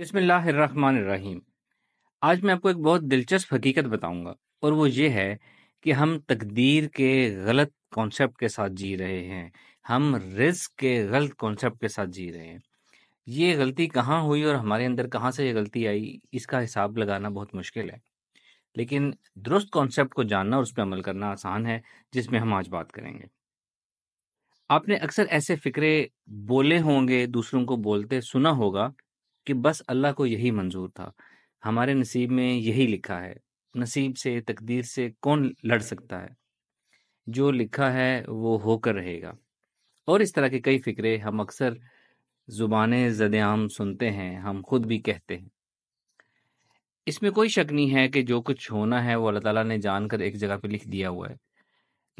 रहीम आज मैं आपको एक बहुत दिलचस्प हकीकत बताऊंगा और वो ये है कि हम तकदीर के गलत कॉन्सेप्ट के साथ जी रहे हैं हम रिस्क के गलत कॉन्सेप्ट के साथ जी रहे हैं ये गलती कहाँ हुई और हमारे अंदर कहाँ से ये गलती आई इसका हिसाब लगाना बहुत मुश्किल है लेकिन दुरुस्त कॉन्सेप्ट को जानना और उस पर अमल करना आसान है जिसमें हम आज बात करेंगे आपने अक्सर ऐसे फ़िक्रे बोले होंगे दूसरों को बोलते सुना होगा कि बस अल्लाह को यही मंजूर था हमारे नसीब में यही लिखा है नसीब से तकदीर से कौन लड़ सकता है जो लिखा है वो होकर रहेगा और इस तरह के कई फ़िक्रे हम अक्सर ज़ुबान जदेआम सुनते हैं हम खुद भी कहते हैं इसमें कोई शक नहीं है कि जो कुछ होना है वो अल्लाह ताला ने जानकर एक जगह पे लिख दिया हुआ है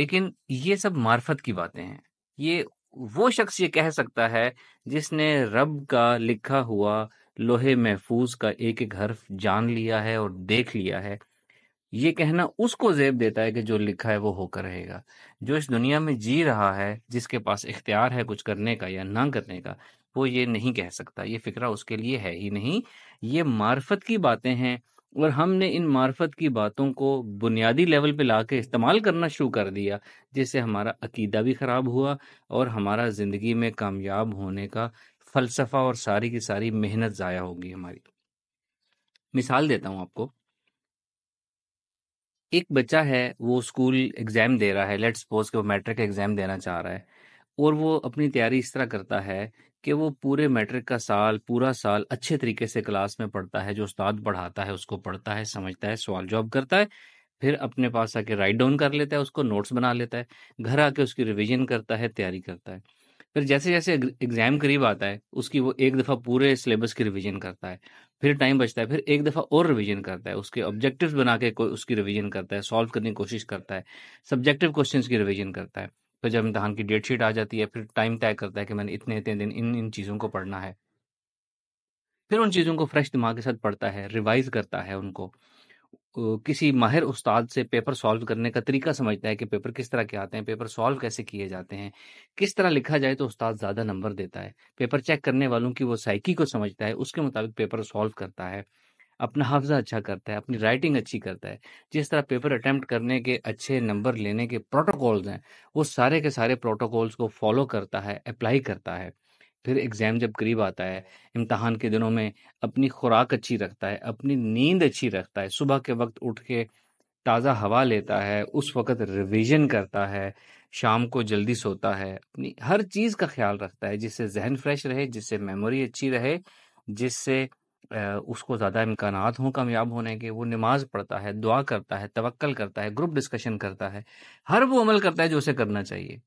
लेकिन ये सब मार्फत की बातें हैं ये वो शख्स ये कह सकता है जिसने रब का लिखा हुआ लोहे महफूज का एक एक हर्फ जान लिया है और देख लिया है ये कहना उसको जेब देता है कि जो लिखा है वो होकर रहेगा जो इस दुनिया में जी रहा है जिसके पास इख्तियार है कुछ करने का या ना करने का वो ये नहीं कह सकता ये फिक्रा उसके लिए है ही नहीं ये मार्फत की बातें हैं और हमने इन मार्फत की बातों को बुनियादी लेवल पे ला के इस्तेमाल करना शुरू कर दिया जिससे हमारा अकीदा भी ख़राब हुआ और हमारा ज़िंदगी में कामयाब होने का फ़लसफ़ा और सारी की सारी मेहनत ज़ाया होगी हमारी मिसाल देता हूँ आपको एक बच्चा है वो स्कूल एग्ज़ाम दे रहा है लेट्स सपोज के वो मैट्रिक एग्ज़ाम देना चाह रहा है और वो अपनी तैयारी इस तरह करता है कि वो पूरे मैट्रिक का साल पूरा साल अच्छे तरीके से क्लास में पढ़ता है जो उस्ताद पढ़ाता है उसको पढ़ता है समझता है सवाल जॉब करता है फिर अपने पास आके राइट डाउन कर लेता है उसको नोट्स बना लेता है घर आके उसकी रिविजन करता है तैयारी करता है फिर जैसे जैसे एग्जाम करीब आता है उसकी वो एक दफ़ा पूरे सिलेबस की रिविज़न करता है फिर टाइम बचता है फिर एक दफ़ा और रिविज़न करता है उसके ऑब्जेक्टिव बना के उसकी रिवीजन करता है सॉल्व करने की कोशिश करता है सब्जेक्टिव क्वेश्चन की रिविज़न करता है तो जब इम्तहान की डेट शीट आ जाती है फिर टाइम तय करता है कि मैंने इतने इतने दिन इन इन चीज़ों को पढ़ना है फिर उन चीज़ों को फ्रेश दिमाग के साथ पढ़ता है रिवाइज करता है उनको किसी माहिर उस्ताद से पेपर सॉल्व करने का तरीका समझता है कि पेपर किस तरह के आते हैं पेपर सॉल्व कैसे किए जाते हैं किस तरह लिखा जाए तो उस्ताद ज़्यादा नंबर देता है पेपर चेक करने वालों की वो साइकी को समझता है उसके मुताबिक पेपर सॉल्व करता है अपना हाफजा अच्छा करता है अपनी राइटिंग अच्छी करता है जिस तरह पेपर अटैम्प्ट करने के अच्छे नंबर लेने के प्रोटोकॉल्स हैं वो सारे के सारे प्रोटोकॉल्स को फॉलो करता है अप्लाई करता है फिर एग्ज़ाम जब करीब आता है इम्तहान के दिनों में अपनी खुराक अच्छी रखता है अपनी नींद अच्छी रखता है सुबह के वक्त उठ के ताज़ा हवा लेता है उस वक़्त रिविजन करता है शाम को जल्दी सोता है अपनी हर चीज़ का ख्याल रखता है जिससे जहन फ्रेश रहे जिससे मेमोरी अच्छी रहे जिससे उसको ज़्यादा इम्कान हों कामयाब होने के, वो नमाज़ पढ़ता है, दुआ करता है, तवक्ल करता है, ग्रुप डिस्कशन करता है, हर वो अमल करता है जो उसे करना चाहिए।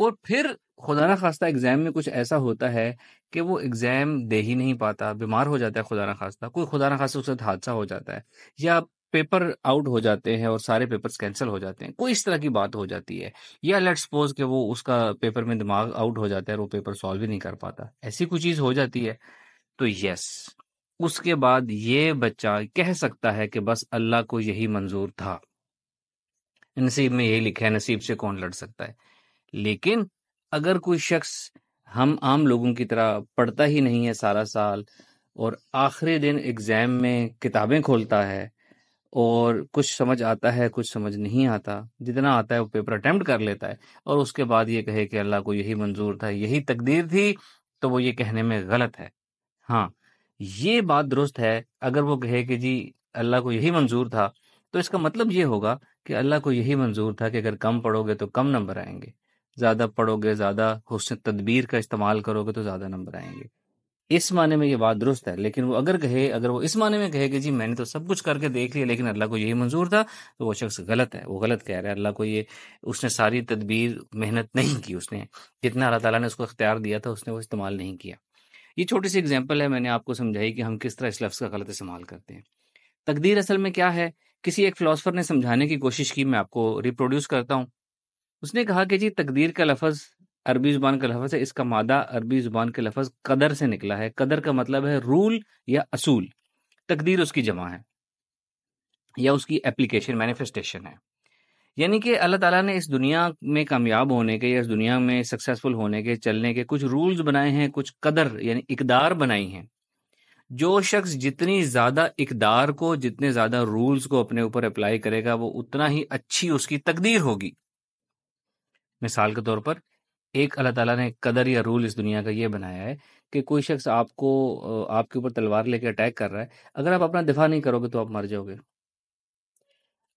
और फिर खुदा ना ख़ास्ता एग्ज़ाम में कुछ ऐसा होता है कि वो एग्ज़ाम दे ही नहीं पाता, बीमार हो जाता है खुदा ना ख़ास्ता, कोई खुदा ना ख़ास्ता उसके साथ हादसा हो जाता है या पेपर आउट हो जाते हैं और सारे पेपर्स कैंसल हो जाते हैं, कोई इस तरह की बात हो जाती है या लेट्स सपोज़ कि वो उसका पेपर में दिमाग आउट हो जाता है और वो पेपर सॉल्व ही नहीं कर पाता, ऐसी कोई चीज़ हो जाती है, तो यस उसके बाद ये बच्चा कह सकता है कि बस अल्लाह को यही मंजूर था नसीब में यही लिखा है नसीब से कौन लड़ सकता है लेकिन अगर कोई शख्स हम आम लोगों की तरह पढ़ता ही नहीं है सारा साल और आखिरी दिन एग्ज़ाम में किताबें खोलता है और कुछ समझ आता है कुछ समझ नहीं आता जितना आता है वो पेपर अटैम्प्ट कर लेता है और उसके बाद ये कहे कि अल्लाह को यही मंजूर था यही तकदीर थी तो वो ये कहने में गलत है हाँ ये बात दुरुस्त है अगर वो कहे कि जी अल्लाह को यही मंजूर था तो इसका मतलब ये होगा कि अल्लाह को यही मंजूर था कि अगर कम पढ़ोगे तो कम नंबर आएंगे ज़्यादा पढ़ोगे ज़्यादा हुसन तदबीर का इस्तेमाल करोगे तो ज़्यादा नंबर आएंगे इस माने में ये बात दुरुस्त है लेकिन वो अगर कहे अगर वो इस माने में कहे कि जी मैंने तो सब कुछ करके देख लिया लेकिन अल्लाह को यही मंजूर था तो वो शख्स गलत है वो गलत कह रहा है अल्लाह को ये उसने सारी तदबीर मेहनत नहीं की उसने जितना अल्लाह ताला ने उसको अख्तियार दिया था उसने वो इस्तेमाल नहीं किया ये छोटी सी एग्जाम्पल है मैंने आपको समझाई कि हम किस तरह इस लफ्ज़ का गलत इस्तेमाल करते हैं तकदीर असल में क्या है किसी एक फ़िलासफ़र ने समझाने की कोशिश की मैं आपको रिप्रोड्यूस करता हूँ उसने कहा कि जी तकदीर का लफज अरबी ज़ुबान का लफज है इसका मादा अरबी ज़ुबान के लफज कदर से निकला है कदर का मतलब है रूल या असूल तकदीर उसकी जमा है या उसकी एप्लीकेशन मैनिफेस्टेशन है यानी कि अल्लाह ताला ने इस दुनिया में कामयाब होने के या इस दुनिया में सक्सेसफुल होने के चलने के कुछ रूल्स बनाए हैं कुछ कदर यानी इकदार बनाई हैं जो शख्स जितनी ज़्यादा इकदार को जितने ज़्यादा रूल्स को अपने ऊपर अप्लाई करेगा वो उतना ही अच्छी उसकी तकदीर होगी मिसाल के तौर पर एक अल्लाह ताला ने कदर या रूल इस दुनिया का ये बनाया है कि कोई शख्स आपको आपके ऊपर तलवार लेके अटैक कर रहा है अगर आप अपना दिफा नहीं करोगे तो आप मर जाओगे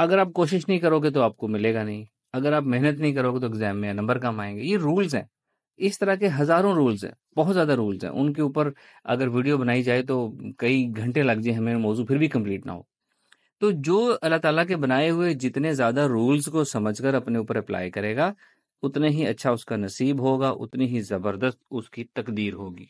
अगर आप कोशिश नहीं करोगे तो आपको मिलेगा नहीं अगर आप मेहनत नहीं करोगे तो एग्जाम में नंबर कम आएंगे ये रूल्स हैं इस तरह के हजारों रूल्स हैं बहुत ज़्यादा रूल्स हैं उनके ऊपर अगर वीडियो बनाई जाए तो कई घंटे लग जाए हमें मौजू फिर भी कंप्लीट ना हो तो जो अल्लाह ताला के बनाए हुए जितने ज़्यादा रूल्स को समझकर अपने ऊपर अप्लाई करेगा उतने ही अच्छा उसका नसीब होगा उतनी ही ज़बरदस्त उसकी तकदीर होगी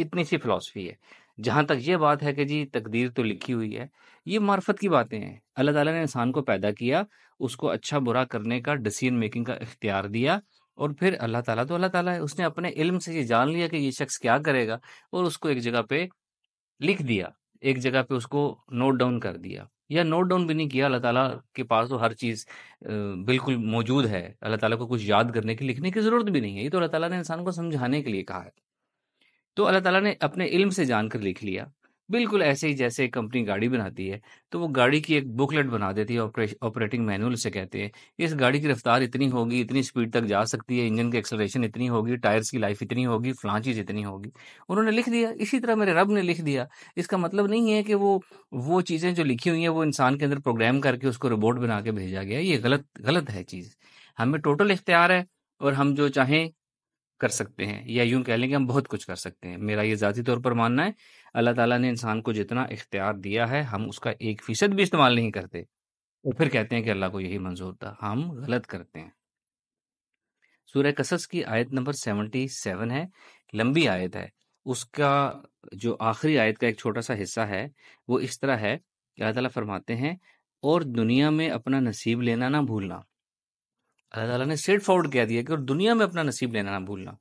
इतनी सी फिलोसफी है जहाँ तक ये बात है कि जी तकदीर तो लिखी हुई है ये मार्फत की बातें हैं अल्लाह ताला ने इंसान को पैदा किया उसको अच्छा बुरा करने का डिसीजन मेकिंग का इख्तियार दिया और फिर अल्लाह ताला तो अल्लाह ताला है उसने अपने इल्म से ये जान लिया कि ये शख्स क्या करेगा और उसको एक जगह पे लिख दिया एक जगह पे उसको नोट डाउन कर दिया या नोट डाउन भी नहीं किया अल्लाह ताला के पास तो हर चीज़ बिल्कुल मौजूद है अल्लाह ताला को कुछ याद करने की लिखने की ज़रूरत भी नहीं है ये तो अल्लाह ताला ने इंसान को समझाने के लिए कहा है तो अल्लाह ताला ने अपने इल्म से जानकर लिख लिया बिल्कुल ऐसे ही जैसे कंपनी गाड़ी बनाती है तो वो गाड़ी की एक बुकलेट बना देती है ऑपरेटिंग मैनुअल से कहते हैं इस गाड़ी की रफ्तार इतनी होगी इतनी स्पीड तक जा सकती है इंजन की एक्सलेशन इतनी होगी टायर्स की लाइफ इतनी होगी फ्लां चीज़ इतनी होगी उन्होंने लिख दिया इसी तरह मेरे रब ने लिख दिया इसका मतलब नहीं है कि वो वो चीज़ें जो लिखी हुई हैं वो इंसान के अंदर प्रोग्राम करके उसको रोबोट बना के भेजा गया ये गलत गलत है चीज़ हमें टोटल इख्तियार है और हम जो चाहें कर सकते हैं या यूं कह लें कि हम बहुत कुछ कर सकते हैं मेरा ये ज़ाती तौर पर मानना है अल्लाह ताला ने इंसान को जितना इख्तियार दिया है हम उसका एक फ़ीसद भी इस्तेमाल नहीं करते और फिर कहते हैं कि अल्लाह को यही मंजूर था हम गलत करते हैं सूर्य कसस की आयत नंबर सेवनटी सेवन है लंबी आयत है उसका जो आखिरी आयत का एक छोटा सा हिस्सा है वो इस तरह है अल्लाह ताला फरमाते हैं और दुनिया में अपना नसीब लेना ना भूलना अल्लाह ताला ने स्ट्रेट फॉरवर्ड कह दिया कि और दुनिया में अपना नसीब लेना ना भूलना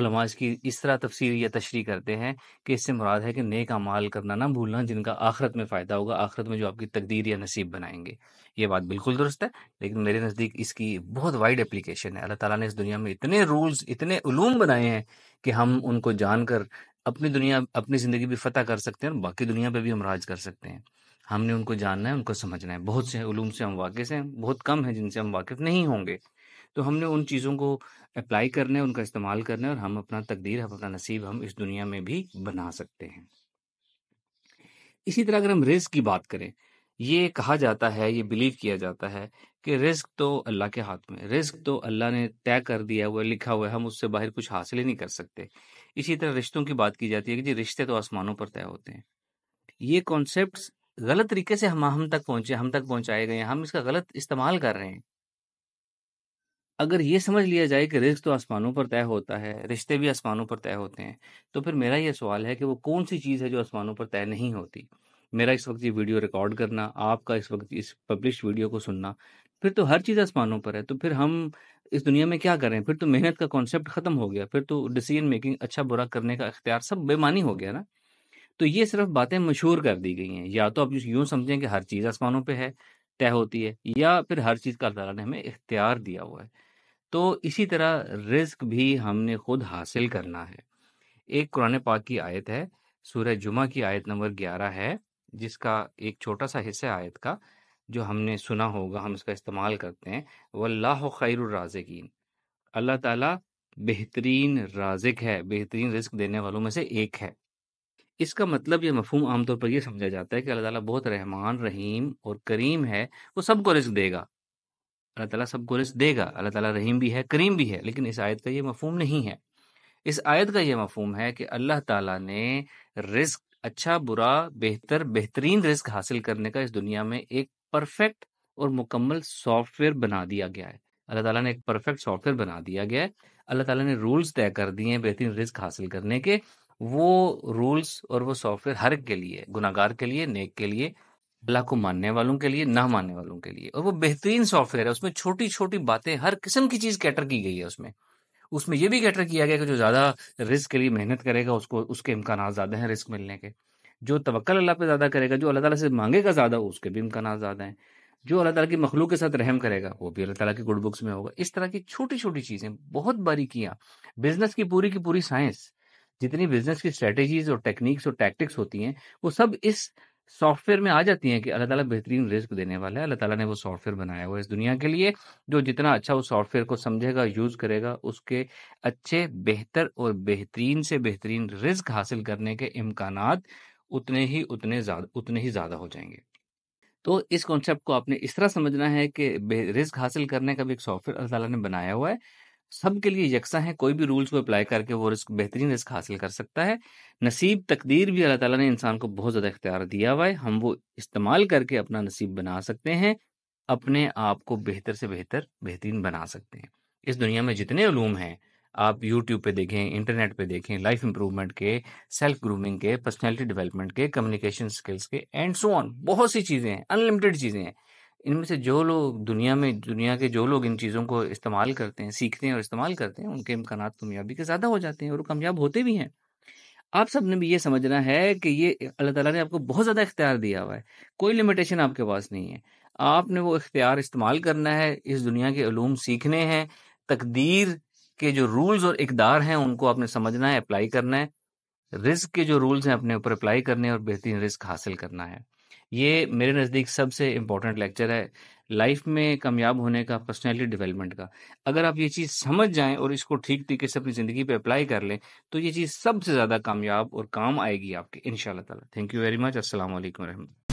उलमा इसकी इस तरह तफसीर या तशरी करते हैं कि इससे मुराद है कि नेक अमाल करना ना भूलना जिनका आखरत में फ़ायदा होगा आखरत में जो आपकी तकदीर या नसीब बनाएंगे ये बात बिल्कुल दुरुस्त है लेकिन मेरे नज़दीक इसकी बहुत वाइड एप्लीकेशन है अल्लाह ताला ने इस दुनिया में इतने रूल्स इतने ूम बनाए हैं कि हम उनको जानकर अपनी दुनिया अपनी ज़िंदगी भी फतेह कर सकते हैं और बाकी दुनिया पर भी हम राज कर सकते हैं हमने उनको जानना है उनको समझना है बहुत से उलूम से हम वाकिफ़ हैं बहुत कम हैं जिनसे हम वाकिफ़ नहीं होंगे तो हमने उन चीज़ों को अप्लाई करना है उनका इस्तेमाल करना है और हम अपना तकदीर हम अपना नसीब हम इस दुनिया में भी बना सकते हैं इसी तरह अगर हम रिस्क की बात करें ये कहा जाता है ये बिलीव किया जाता है कि रिस्क तो अल्लाह के हाथ में रिस्क तो अल्लाह ने तय कर दिया हुआ है लिखा हुआ है हम उससे बाहर कुछ हासिल ही नहीं कर सकते इसी तरह रिश्तों की बात की जाती है कि जी रिश्ते तो आसमानों पर तय होते हैं ये कॉन्सेप्ट गलत तरीके से हम हम तक पहुंचे हम तक पहुंचाए गए हम इसका गलत इस्तेमाल कर रहे हैं अगर ये समझ लिया जाए कि रिस्क तो आसमानों पर तय होता है रिश्ते भी आसमानों पर तय होते हैं तो फिर मेरा यह सवाल है कि वो कौन सी चीज़ है जो आसमानों पर तय नहीं होती मेरा इस वक्त ये वीडियो रिकॉर्ड करना आपका इस वक्त इस पब्लिश वीडियो को सुनना फिर तो हर चीज़ आसमानों पर है तो फिर हम इस दुनिया में क्या करें फिर तो मेहनत का कॉन्सेप्ट ख़त्म हो गया फिर तो डिसीजन मेकिंग अच्छा बुरा करने का अख्तियार सब बेमानी हो गया ना तो ये सिर्फ बातें मशहूर कर दी गई हैं या तो आप यूं समझें कि हर चीज़ आसमानों पे है तय होती है या फिर हर चीज़ का अल्लाह ने हमें इख्तियार दिया हुआ है तो इसी तरह रिस्क भी हमने खुद हासिल करना है एक कुरान पाक की आयत है सूर्य जुमा की आयत नंबर ग्यारह है जिसका एक छोटा सा हिस्सा आयत का जो हमने सुना होगा हम इसका इस्तेमाल करते हैं वल्लाह खैरराजिकीन अल्लाह ताला बेहतरीन राजिक है बेहतरीन रिस्क देने वालों में से एक है इसका मतलब ये मफहम आमतौर पर ये समझा जाता है कि अल्लाह ताला बहुत रहमान रहीम और करीम है वो सबको रिस्क देगा अल्लाह ताला सबको रिस्क देगा अल्लाह ताला रहीम भी है करीम भी है लेकिन इस आयत का ये मफहम नहीं है इस आयत का ये मफहम है कि अल्लाह ताला ने रिस्क अच्छा बुरा बेहतर बेहतरीन रिस्क हासिल करने का इस दुनिया में एक परफेक्ट और मुकम्मल सॉफ्टवेयर बना दिया गया है अल्लाह ताला ने एक परफेक्ट सॉफ्टवेयर बना दिया गया है अल्लाह ताला ने रूल्स तय कर दिए हैं बेहतरीन रिस्क हासिल करने के वो रूल्स और वो सॉफ्टवेयर हर एक के लिए गुनागार के लिए नेक के लिए अल्लाह को मानने वालों के लिए ना मानने वालों के लिए और वो बेहतरीन सॉफ्टवेयर है उसमें छोटी छोटी बातें हर किस्म की चीज़ कैटर की गई है उसमें उसमें यह भी कैटर किया गया कि जो ज़्यादा रिस्क के लिए मेहनत करेगा उसको उसके इम्कान ज़्यादा हैं रिस्क मिलने के जो तवक्ल अल्लाह पे ज़्यादा करेगा जो अल्लाह ताला से मांगेगा ज़्यादा उसके भी इम्कान ज़्यादा हैं जो अल्लाह ताला की मखलूक के साथ रहम करेगा वो भी अल्लाह ताला की गुड बुक्स में होगा इस तरह की छोटी छोटी चीज़ें बहुत बारीकियां बिजनेस की पूरी की पूरी साइंस जितनी बिजनेस की स्ट्रेटेजीज और टेक्निक्स और टैक्टिक्स होती हैं वो सब इस सॉफ्टवेयर में आ जाती हैं कि अल्लाह ताला बेहतरीन रिस्क देने वाला है अल्लाह ताला ने वो सॉफ्टवेयर बनाया हुआ है इस दुनिया के लिए जो जितना अच्छा उस सॉफ्टवेयर को समझेगा यूज़ करेगा उसके अच्छे बेहतर और बेहतरीन से बेहतरीन रिस्क हासिल करने के इम्कान उतने ही उतने ज़्यादा उतने ही ज़्यादा हो जाएंगे तो इस कॉन्सेप्ट को आपने इस तरह समझना है कि रिस्क हासिल करने का भी एक सॉफ्टवेयर अल्लाह ताला ने बनाया हुआ है सबके लिए यकसा है कोई भी रूल्स को अप्लाई करके वो रिस्क बेहतरीन रिस्क हासिल कर सकता है नसीब तकदीर भी अल्लाह ताला ने इंसान को बहुत ज़्यादा इख्तियार दिया हुआ है हम वो इस्तेमाल करके अपना नसीब बना सकते हैं अपने आप को बेहतर से बेहतर बेहतरीन बना सकते हैं इस दुनिया में जितने ूम हैं आप यूट्यूब पे देखें इंटरनेट पे देखें लाइफ इंप्रूवमेंट के सेल्फ ग्रूमिंग के पर्सनैलिटी डेवलपमेंट के कम्युनिकेशन स्किल्स के एंड सो ऑन बहुत सी चीज़ें हैं अनलिमिटेड चीज़ें हैं इनमें से जो लोग दुनिया में दुनिया के जो लोग इन चीज़ों को इस्तेमाल करते हैं सीखते हैं और इस्तेमाल करते हैं उनके इम्कान कामयाबी के ज़्यादा हो जाते हैं और कामयाब होते भी हैं आप सब ने भी ये समझना है कि ये अल्लाह ताला ने आपको बहुत ज़्यादा इख्तियार दिया हुआ है कोई लिमिटेशन आपके पास नहीं है आपने वो इख्तियार इस्तेमाल करना है इस दुनिया के अलूम सीखने हैं तकदीर के जो रूल्स और इकदार हैं उनको आपने समझना है अप्लाई करना है रिस्क के जो रूल्स हैं अपने ऊपर अप्लाई करने और बेहतरीन रिस्क हासिल करना है ये मेरे नज़दीक सबसे इम्पोर्टेंट लेक्चर है लाइफ में कामयाब होने का पर्सनैलिटी डेवलपमेंट का अगर आप ये चीज़ समझ जाएं और इसको ठीक तरीके से अपनी ज़िंदगी पे अप्लाई कर लें तो ये चीज़ सबसे ज़्यादा कामयाब और काम आएगी आपके इन ताला थैंक यू वेरी मच असल वरहमल